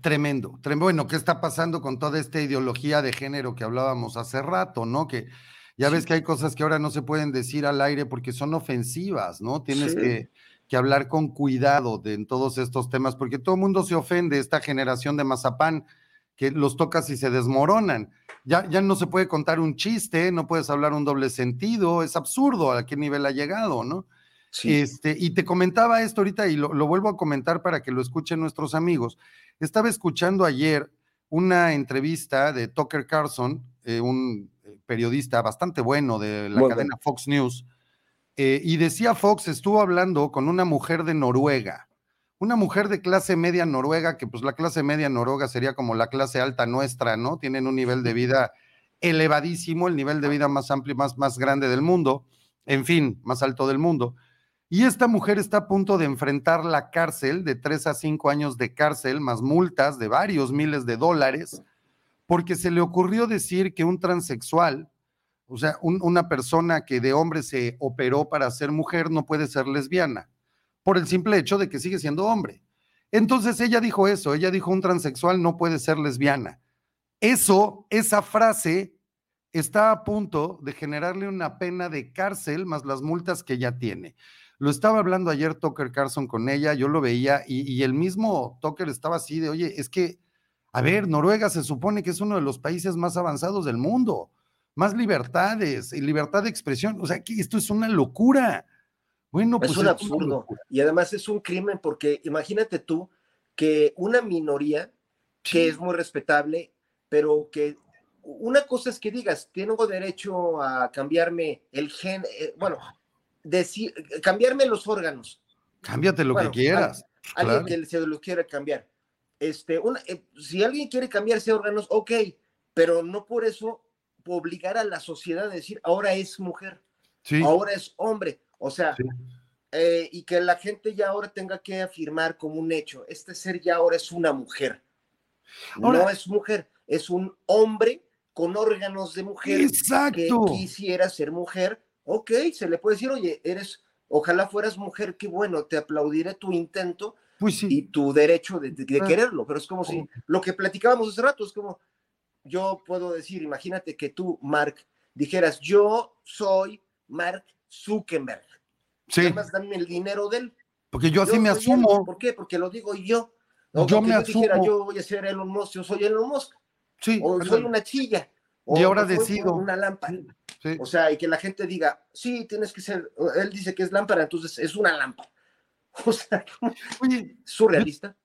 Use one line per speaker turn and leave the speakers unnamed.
Tremendo, tremendo. Bueno, ¿qué está pasando con toda esta ideología de género que hablábamos hace rato, no? Que ya ves que hay cosas que ahora no se pueden decir al aire porque son ofensivas, ¿no? Tienes que, hablar con cuidado de, en todos estos temas, porque todo el mundo se ofende, esta generación de mazapán, que los tocas y se desmoronan. Ya, ya no se puede contar un chiste, no puedes hablar un doble sentido, es absurdo a qué nivel ha llegado, ¿no? Este, y te comentaba esto ahorita y lo, vuelvo a comentar para que lo escuchen nuestros amigos. Estaba escuchando ayer una entrevista de Tucker Carlson, eh, un eh, periodista bastante bueno de la cadena Fox News, eh, y decía Fox, estuvo hablando con una mujer de Noruega, una mujer de clase media noruega, que pues la clase media noruega sería como la clase alta nuestra, ¿no? Tienen un nivel de vida elevadísimo, el nivel de vida más amplio, más, más grande del mundo, en fin, más alto del mundo y esta mujer está a punto de enfrentar la cárcel de tres a cinco años de cárcel, más multas de varios miles de dólares, porque se le ocurrió decir que un transexual, o sea, una persona que de hombre se operó para ser mujer, no puede ser lesbiana, por el simple hecho de que sigue siendo hombre. Entonces ella dijo eso, ella dijo un transexual no puede ser lesbiana. Eso, esa frase está a punto de generarle una pena de cárcel más las multas que ya tiene. Lo estaba hablando ayer Tucker Carlson con ella, yo lo veía y, el mismo Tucker estaba así de, oye, es que, a ver, Noruega se supone que es uno de los países más avanzados del mundo, más libertades y libertad de expresión. O sea, esto es una locura. Bueno, es pues un absurdo.
y además es un crimen porque imagínate tú que una minoría que es muy respetable, pero que una cosa es que digas, tengo derecho a cambiarme el gen, eh, bueno, decir, cambiarme los órganos.
Cámbiate lo que quieras. Alguien
que se lo quiera cambiar. Este, eh, si alguien quiere cambiarse órganos, ok, pero no por eso obligar a la sociedad a decir, ahora es mujer, sí. ahora es hombre. O sea, eh, y que la gente ya ahora tenga que afirmar como un hecho, este ser ya ahora es una mujer. no es mujer, es un hombre con órganos de mujer Exacto. que quisiera ser mujer, ok, se le puede decir, oye, eres, ojalá fueras mujer, qué bueno, te aplaudiré tu intento pues y tu derecho de, ah. quererlo, pero es como si lo que platicábamos hace rato, es como, yo puedo decir, imagínate que tú, Mark, dijeras, yo soy Mark Zuckerberg. Además, dame el dinero de él. Porque yo así me asumo. ¿Por qué? Porque lo digo yo. yo me asumo. yo voy a ser Elon Musk, yo soy Elon Musk o soy una chilla. O, y ahora decido. Una lámpara. O sea, y que la gente diga, sí, tienes que ser, él dice que es lámpara, entonces es una lámpara. O sea, surrealista.